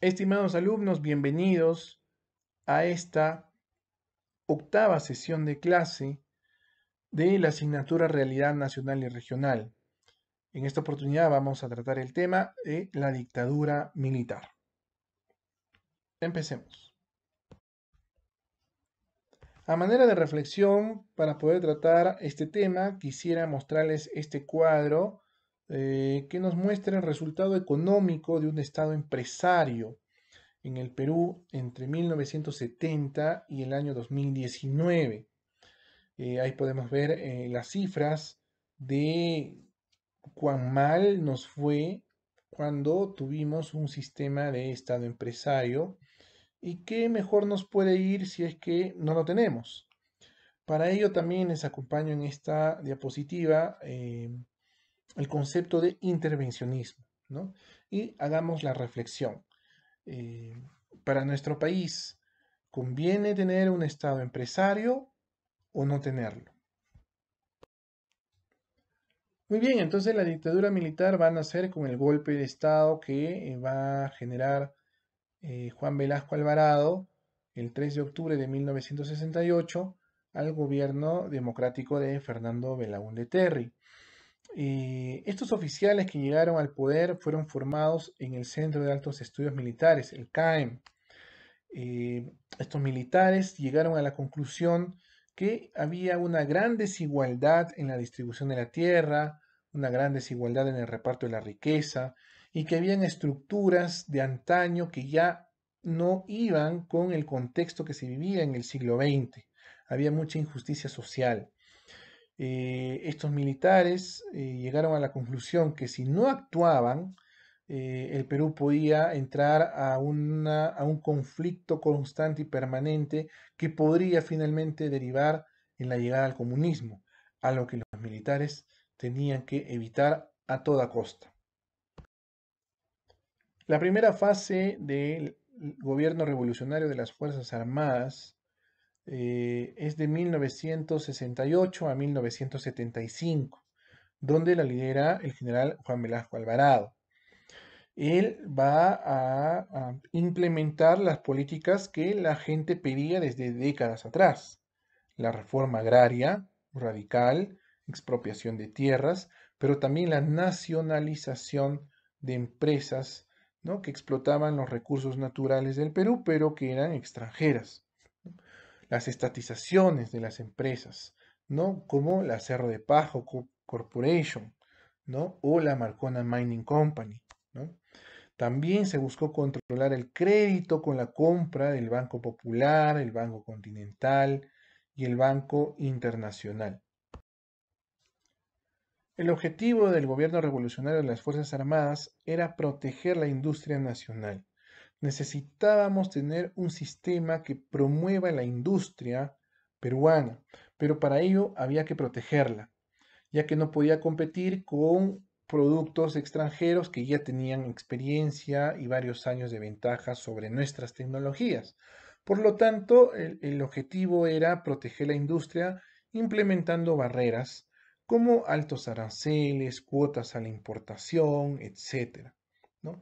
Estimados alumnos, bienvenidos a esta octava sesión de clase de la asignatura Realidad Nacional y Regional. En esta oportunidad vamos a tratar el tema de la dictadura militar. Empecemos. A manera de reflexión, para poder tratar este tema, quisiera mostrarles este cuadro eh, que nos muestra el resultado económico de un Estado empresario en el Perú entre 1970 y el año 2019. Eh, ahí podemos ver eh, las cifras de cuán mal nos fue cuando tuvimos un sistema de Estado empresario y qué mejor nos puede ir si es que no lo tenemos. Para ello también les acompaño en esta diapositiva el concepto de intervencionismo, ¿no? Y hagamos la reflexión. Eh, para nuestro país, ¿conviene tener un Estado empresario o no tenerlo? Muy bien, entonces la dictadura militar va a nacer con el golpe de Estado que eh, va a generar eh, Juan Velasco Alvarado el 3 de octubre de 1968 al gobierno democrático de Fernando Belaúnde Terry. Eh, estos oficiales que llegaron al poder fueron formados en el Centro de Altos Estudios Militares, el CAEM. Eh, estos militares llegaron a la conclusión que había una gran desigualdad en la distribución de la tierra, una gran desigualdad en el reparto de la riqueza y que habían estructuras de antaño que ya no iban con el contexto que se vivía en el siglo XX. Había mucha injusticia social. Eh, estos militares eh, llegaron a la conclusión que si no actuaban, eh, el Perú podía entrar a, a, un conflicto constante y permanente que podría finalmente derivar en la llegada al comunismo, a lo que los militares tenían que evitar a toda costa. La primera fase del gobierno revolucionario de las Fuerzas Armadas eh, es de 1968 a 1975, donde la lidera el general Juan Velasco Alvarado. Él va a, implementar las políticas que la gente pedía desde décadas atrás. La reforma agraria radical, expropiación de tierras, pero también la nacionalización de empresas que explotaban los recursos naturales del Perú, pero que eran extranjeras las estatizaciones de las empresas, ¿no? Como la Cerro de Pajo Corporation, ¿no? O la Marcona Mining Company, También se buscó controlar el crédito con la compra del Banco Popular, el Banco Continental y el Banco Internacional. El objetivo del gobierno revolucionario de las Fuerzas Armadas era proteger la industria nacional, necesitábamos tener un sistema que promueva la industria peruana, pero para ello había que protegerla, ya que no podía competir con productos extranjeros que ya tenían experiencia y varios años de ventaja sobre nuestras tecnologías. Por lo tanto, el, objetivo era proteger la industria implementando barreras como altos aranceles, cuotas a la importación, etc. ¿no?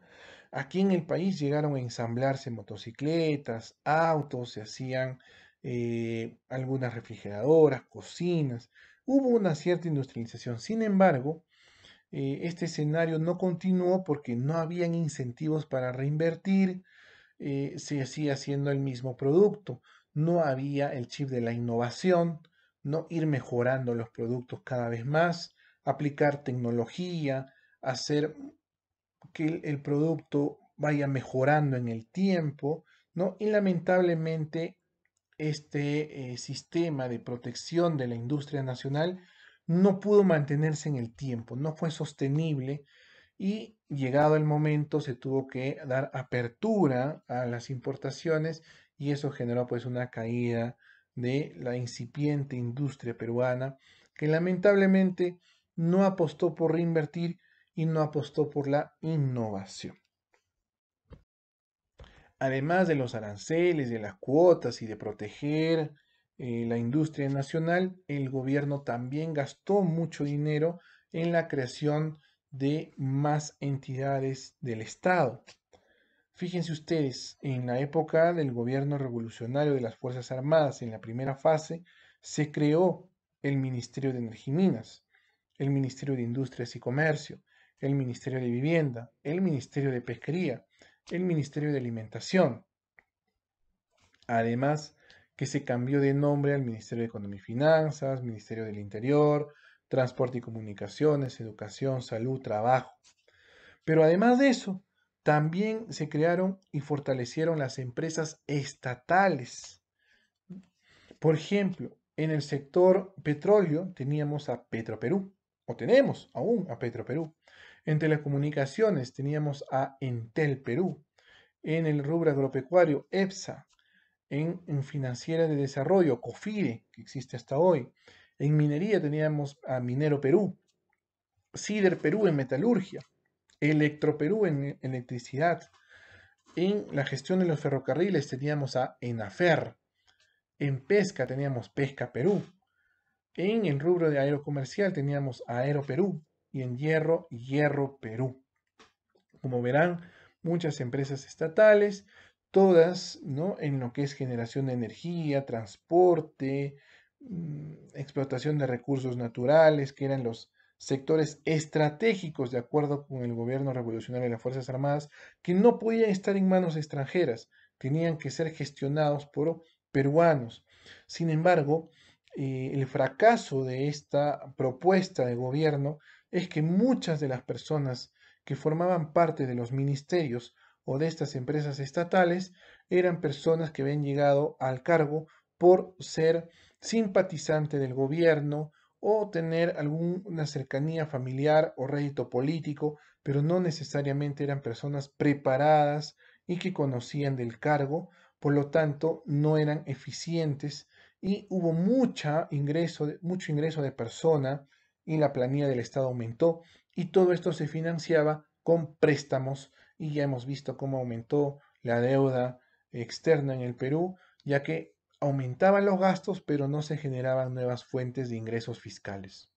Aquí en el país llegaron a ensamblarse motocicletas, autos, se hacían eh, algunas refrigeradoras, cocinas. Hubo una cierta industrialización. Sin embargo, eh, este escenario no continuó porque no habían incentivos para reinvertir. Eh, se hacía haciendo el mismo producto. No había el chip de la innovación, no ir mejorando los productos cada vez más, aplicar tecnología, hacer que el producto vaya mejorando en el tiempo, ¿no? Y lamentablemente este eh, sistema de protección de la industria nacional no pudo mantenerse en el tiempo, no fue sostenible y llegado el momento se tuvo que dar apertura a las importaciones y eso generó pues una caída de la incipiente industria peruana que lamentablemente no apostó por reinvertir y no apostó por la innovación. Además de los aranceles, de las cuotas y de proteger eh, la industria nacional, el gobierno también gastó mucho dinero en la creación de más entidades del Estado. Fíjense ustedes, en la época del gobierno revolucionario de las Fuerzas Armadas, en la primera fase, se creó el Ministerio de Energía y Minas, el Ministerio de Industrias y Comercio, el Ministerio de Vivienda, el Ministerio de Pesquería, el Ministerio de Alimentación. Además, que se cambió de nombre al Ministerio de Economía y Finanzas, Ministerio del Interior, Transporte y Comunicaciones, Educación, Salud, Trabajo. Pero además de eso, también se crearon y fortalecieron las empresas estatales. Por ejemplo, en el sector petróleo teníamos a Petroperú, o tenemos aún a Petroperú. En telecomunicaciones teníamos a Entel Perú. En el rubro agropecuario, EPSA. En, financiera de desarrollo, COFIRE, que existe hasta hoy. En minería teníamos a Minero Perú. Cider Perú en metalurgia. Electro Perú en electricidad. En la gestión de los ferrocarriles teníamos a Enafer. En pesca teníamos Pesca Perú. En el rubro de aerocomercial teníamos Aero Perú y en Hierro Hierro Perú. Como verán, muchas empresas estatales, todas ¿no? en lo que es generación de energía, transporte, mm, explotación de recursos naturales, que eran los sectores estratégicos de acuerdo con el gobierno revolucionario ...de las Fuerzas Armadas, que no podían estar en manos extranjeras, tenían que ser gestionados por peruanos. Sin embargo, eh, el fracaso de esta propuesta de gobierno es que muchas de las personas que formaban parte de los ministerios o de estas empresas estatales eran personas que habían llegado al cargo por ser simpatizante del gobierno o tener alguna cercanía familiar o rédito político, pero no necesariamente eran personas preparadas y que conocían del cargo, por lo tanto no eran eficientes y hubo ingreso, mucho ingreso de persona y la planilla del Estado aumentó y todo esto se financiaba con préstamos y ya hemos visto cómo aumentó la deuda externa en el Perú, ya que aumentaban los gastos pero no se generaban nuevas fuentes de ingresos fiscales.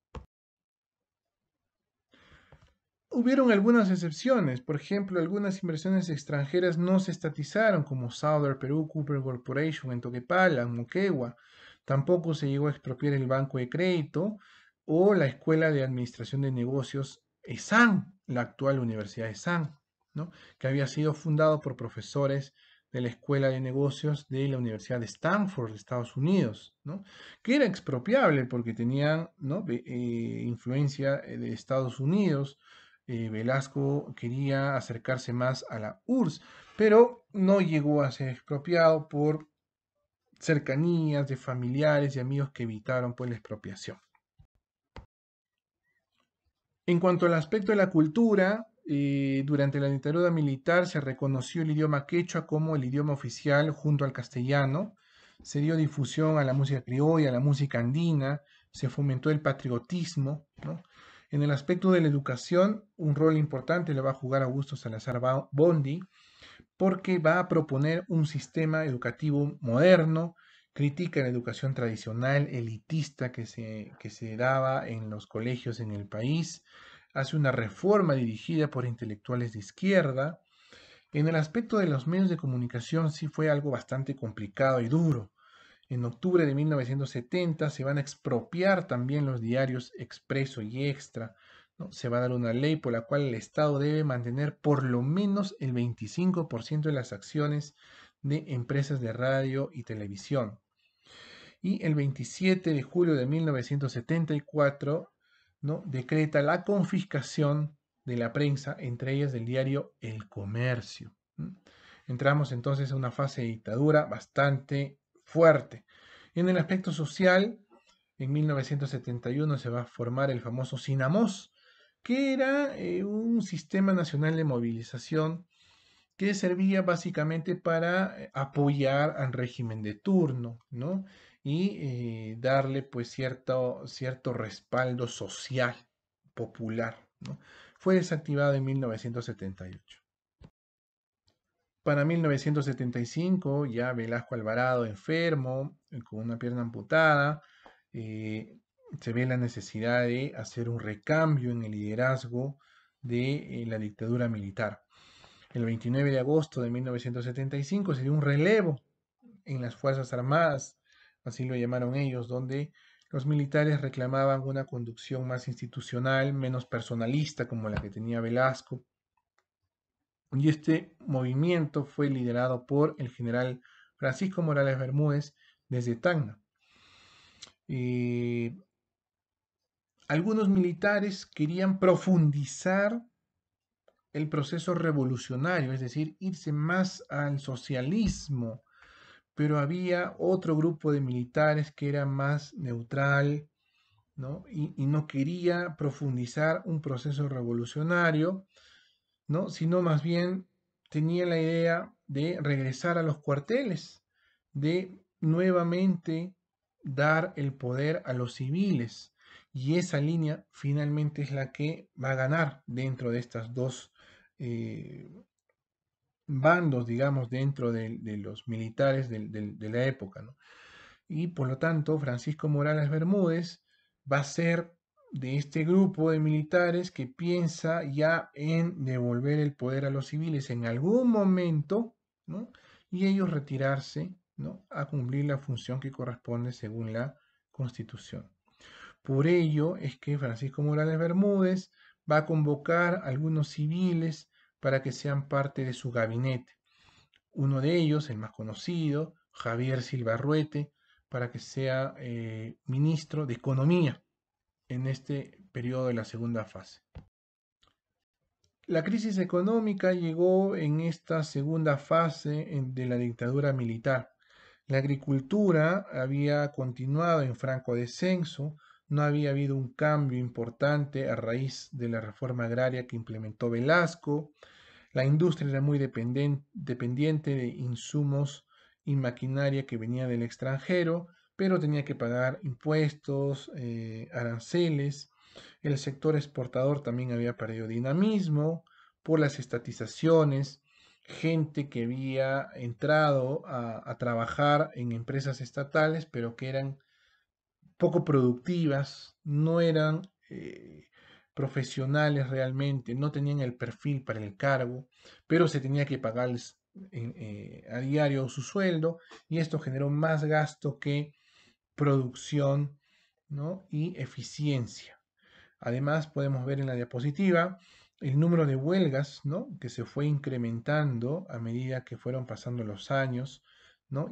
Hubieron algunas excepciones, por ejemplo, algunas inversiones extranjeras no se estatizaron, como Southern Perú Cooper Corporation en Toquepala, en Moquegua. Tampoco se llegó a expropiar el banco de crédito, o la Escuela de Administración de Negocios ESAN, la actual Universidad ESAN, ¿no? que había sido fundado por profesores de la Escuela de Negocios de la Universidad de Stanford, de Estados Unidos, ¿no? que era expropiable porque tenía ¿no? Eh, influencia eh, de Estados Unidos. Eh, Velasco quería acercarse más a la URSS, pero no llegó a ser expropiado por cercanías de familiares y amigos que evitaron pues, la expropiación. En cuanto al aspecto de la cultura, eh, durante la dictadura militar se reconoció el idioma quechua como el idioma oficial junto al castellano, se dio difusión a la música criolla, a la música andina, se fomentó el patriotismo. En el aspecto de la educación, un rol importante le va a jugar Augusto Salazar Bondi, porque va a proponer un sistema educativo moderno, critica la educación tradicional, elitista que se, que se daba en los colegios en el país, hace una reforma dirigida por intelectuales de izquierda. En el aspecto de los medios de comunicación sí fue algo bastante complicado y duro. En octubre de 1970 se van a expropiar también los diarios Expreso y Extra. Se va a dar una ley por la cual el Estado debe mantener por lo menos el 25% de las acciones de empresas de radio y televisión y el 27 de julio de 1974 ¿no? decreta la confiscación de la prensa, entre ellas del diario El Comercio. Entramos entonces a una fase de dictadura bastante fuerte. En el aspecto social, en 1971 se va a formar el famoso Sinamos, que era eh, un sistema nacional de movilización que servía básicamente para eh, apoyar al régimen de turno, ¿no? y eh, darle pues cierto, cierto respaldo social, popular. Fue desactivado en 1978. Para 1975 ya Velasco Alvarado enfermo, eh, con una pierna amputada, eh, se ve la necesidad de hacer un recambio en el liderazgo de la dictadura militar. El 29 de agosto de 1975 se dio un relevo en las Fuerzas Armadas así lo llamaron ellos, donde los militares reclamaban una conducción más institucional, menos personalista como la que tenía Velasco. Y este movimiento fue liderado por el general Francisco Morales Bermúdez desde Tacna. Eh, algunos militares querían profundizar el proceso revolucionario, es decir, irse más al socialismo pero había otro grupo de militares que era más neutral Y, no quería profundizar un proceso revolucionario, ¿no? sino más bien tenía la idea de regresar a los cuarteles, de nuevamente dar el poder a los civiles. Y esa línea finalmente es la que va a ganar dentro de estas dos eh, bandos, digamos, dentro de, los militares de, la época. Y por lo tanto, Francisco Morales Bermúdez va a ser de este grupo de militares que piensa ya en devolver el poder a los civiles en algún momento, Y ellos retirarse, A cumplir la función que corresponde según la Constitución. Por ello es que Francisco Morales Bermúdez va a convocar a algunos civiles para que sean parte de su gabinete. Uno de ellos, el más conocido, Javier Silbarruete, para que sea eh, ministro de Economía en este periodo de la segunda fase. La crisis económica llegó en esta segunda fase de la dictadura militar. La agricultura había continuado en franco descenso, no había habido un cambio importante a raíz de la reforma agraria que implementó Velasco. La industria era muy dependiente de insumos y maquinaria que venía del extranjero, pero tenía que pagar impuestos, eh, aranceles. El sector exportador también había perdido dinamismo por las estatizaciones, gente que había entrado a trabajar en empresas estatales, pero que eran poco productivas, no eran eh, profesionales realmente, no tenían el perfil para el cargo, pero se tenía que pagarles eh, a diario su sueldo y esto generó más gasto que producción y eficiencia. Además, podemos ver en la diapositiva el número de huelgas ¿no? que se fue incrementando a medida que fueron pasando los años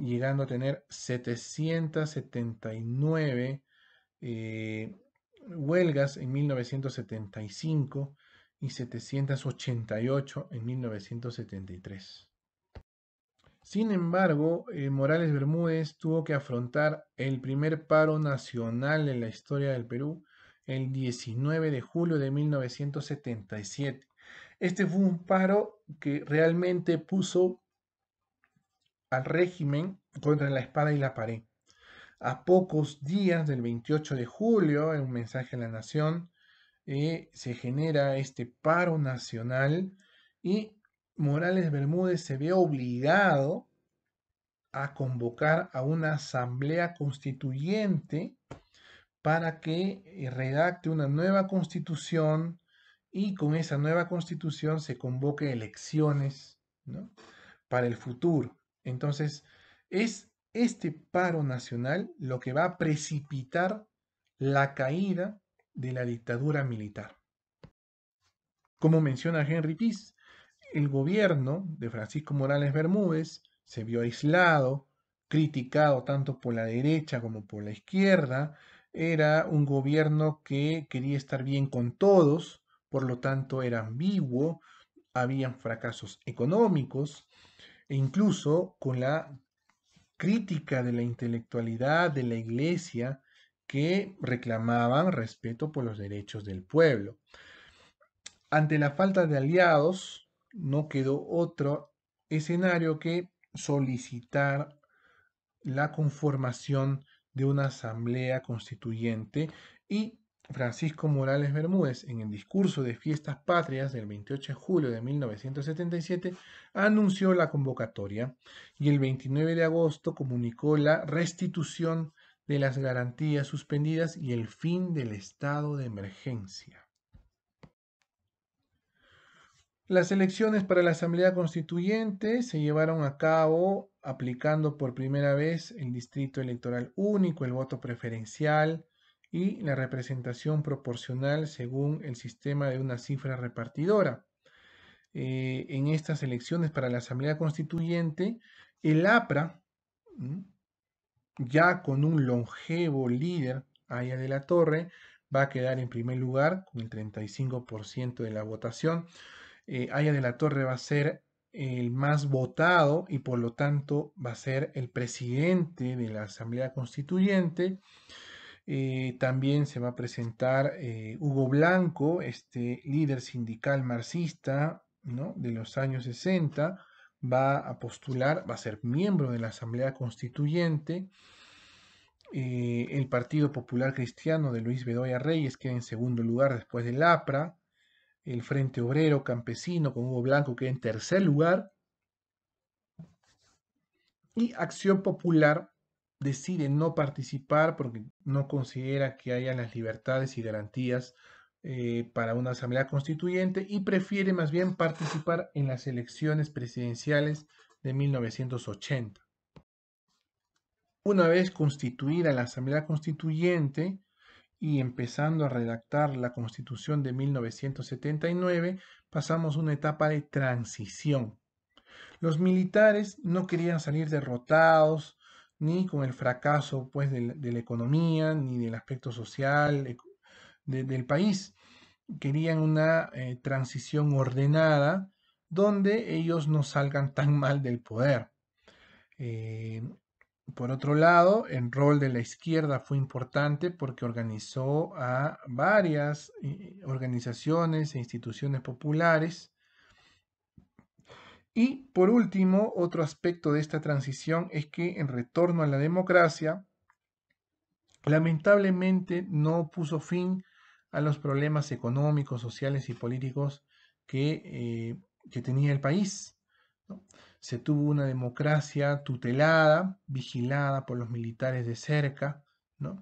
llegando a tener 779 eh, huelgas en 1975 y 788 en 1973. Sin embargo, eh, Morales Bermúdez tuvo que afrontar el primer paro nacional en la historia del Perú el 19 de julio de 1977. Este fue un paro que realmente puso al régimen contra la espada y la pared. A pocos días del 28 de julio, en un mensaje a la nación, eh, se genera este paro nacional y Morales Bermúdez se ve obligado a convocar a una asamblea constituyente para que eh, redacte una nueva constitución y con esa nueva constitución se convoque elecciones para el futuro. Entonces, es este paro nacional lo que va a precipitar la caída de la dictadura militar. Como menciona Henry Pease, el gobierno de Francisco Morales Bermúdez se vio aislado, criticado tanto por la derecha como por la izquierda. Era un gobierno que quería estar bien con todos, por lo tanto era ambiguo, habían fracasos económicos, e incluso con la crítica de la intelectualidad de la iglesia que reclamaban respeto por los derechos del pueblo. Ante la falta de aliados, no quedó otro escenario que solicitar la conformación de una asamblea constituyente y Francisco Morales Bermúdez, en el discurso de Fiestas Patrias del 28 de julio de 1977, anunció la convocatoria y el 29 de agosto comunicó la restitución de las garantías suspendidas y el fin del estado de emergencia. Las elecciones para la Asamblea Constituyente se llevaron a cabo aplicando por primera vez el Distrito Electoral Único, el voto preferencial, y la representación proporcional según el sistema de una cifra repartidora. Eh, en estas elecciones para la Asamblea Constituyente, el APRA, ya con un longevo líder, Aya de la Torre, va a quedar en primer lugar con el 35% de la votación. Eh, Aya de la Torre va a ser el más votado y por lo tanto va a ser el presidente de la Asamblea Constituyente. Eh, también se va a presentar eh, Hugo Blanco, este líder sindical marxista ¿no? de los años 60, va a postular, va a ser miembro de la Asamblea Constituyente. Eh, el Partido Popular Cristiano de Luis Bedoya Reyes queda en segundo lugar después del APRA. El Frente Obrero Campesino con Hugo Blanco queda en tercer lugar. Y Acción Popular decide no participar porque no considera que haya las libertades y garantías eh, para una asamblea constituyente y prefiere más bien participar en las elecciones presidenciales de 1980. Una vez constituida la asamblea constituyente y empezando a redactar la constitución de 1979, pasamos una etapa de transición. Los militares no querían salir derrotados, ni con el fracaso pues, de, la, economía, ni del aspecto social del país. Querían una eh, transición ordenada donde ellos no salgan tan mal del poder. Eh, por otro lado, el rol de la izquierda fue importante porque organizó a varias eh, organizaciones e instituciones populares y por último, otro aspecto de esta transición es que en retorno a la democracia, lamentablemente no puso fin a los problemas económicos, sociales y políticos que, eh, que tenía el país. Se tuvo una democracia tutelada, vigilada por los militares de cerca, ¿no?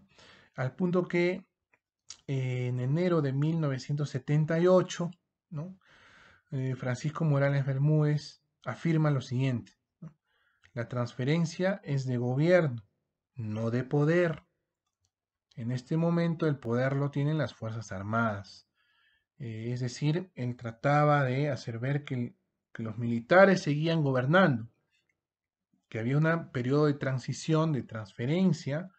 al punto que eh, en enero de 1978, ¿no? Eh, Francisco Morales Bermúdez afirma lo siguiente. La transferencia es de gobierno, no de poder. En este momento el poder lo tienen las Fuerzas Armadas. Eh, es decir, él trataba de hacer ver que los militares seguían gobernando, que había un periodo de transición, de transferencia,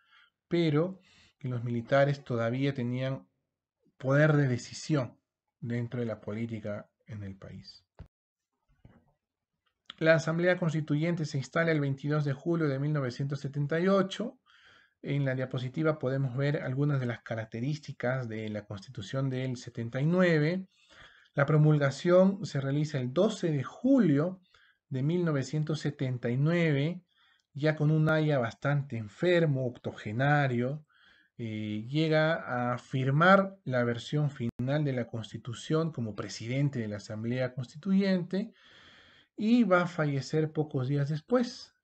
pero que los militares todavía tenían poder de decisión dentro de la política en el país. La Asamblea Constituyente se instala el 22 de julio de 1978. En la diapositiva podemos ver algunas de las características de la Constitución del 79. La promulgación se realiza el 12 de julio de 1979, ya con un Haya bastante enfermo, octogenario, eh, llega a firmar la versión final de la Constitución como presidente de la Asamblea Constituyente y va a fallecer pocos días después,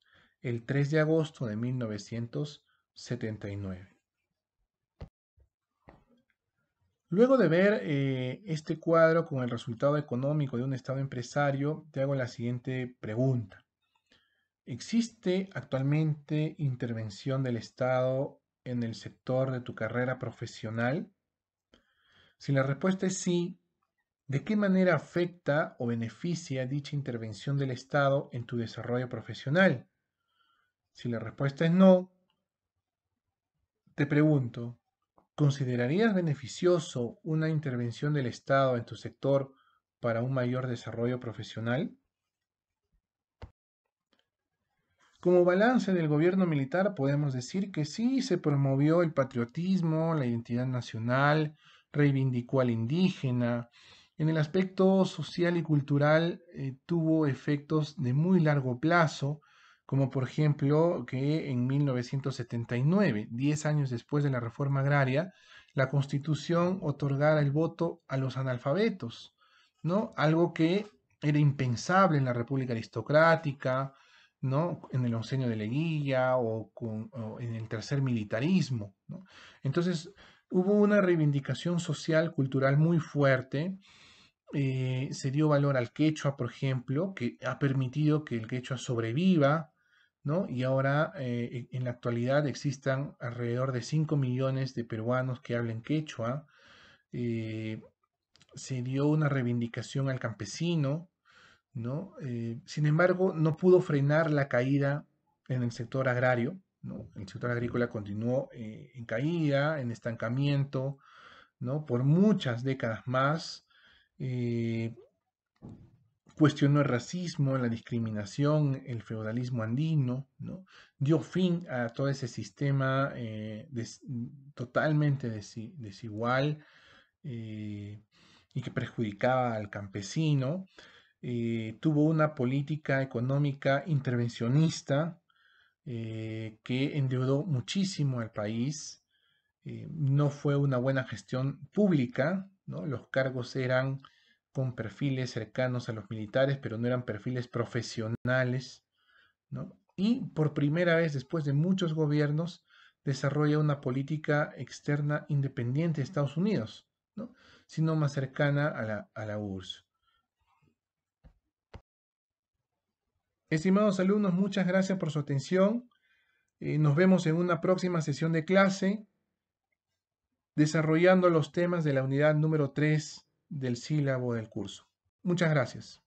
el 3 de agosto de 1979. Luego de ver eh, este cuadro con el resultado económico de un Estado empresario, te hago la siguiente pregunta. ¿Existe actualmente intervención del Estado en el sector de tu carrera profesional? Si la respuesta es sí, ¿De qué manera afecta o beneficia dicha intervención del Estado en tu desarrollo profesional? Si la respuesta es no, te pregunto, ¿considerarías beneficioso una intervención del Estado en tu sector para un mayor desarrollo profesional? Como balance del gobierno militar podemos decir que sí se promovió el patriotismo, la identidad nacional, reivindicó al indígena, en el aspecto social y cultural eh, tuvo efectos de muy largo plazo, como por ejemplo que en 1979, 10 años después de la reforma agraria, la constitución otorgara el voto a los analfabetos, ¿no? Algo que era impensable en la República Aristocrática, ¿no? En el onceño de Leguilla o, con, en el tercer militarismo, ¿no? Entonces, hubo una reivindicación social, cultural muy fuerte eh, se dio valor al quechua, por ejemplo, que ha permitido que el quechua sobreviva, ¿no? Y ahora, eh, en la actualidad, existan alrededor de 5 millones de peruanos que hablen quechua. Eh, se dio una reivindicación al campesino, ¿no? sin embargo, no pudo frenar la caída en el sector agrario, ¿no? El sector agrícola continuó en caída, en estancamiento, ¿no? Por muchas décadas más, eh, cuestionó el racismo, la discriminación, el feudalismo andino, dio fin a todo ese sistema eh, totalmente desigual eh, y que perjudicaba al campesino. tuvo una política económica intervencionista que endeudó muchísimo al país. no fue una buena gestión pública, los cargos eran con perfiles cercanos a los militares, pero no eran perfiles profesionales, Y por primera vez, después de muchos gobiernos, desarrolla una política externa independiente de Estados Unidos, sino más cercana a la, a URSS. Estimados alumnos, muchas gracias por su atención. Eh, nos vemos en una próxima sesión de clase desarrollando los temas de la unidad número 3 del sílabo del curso. Muchas gracias.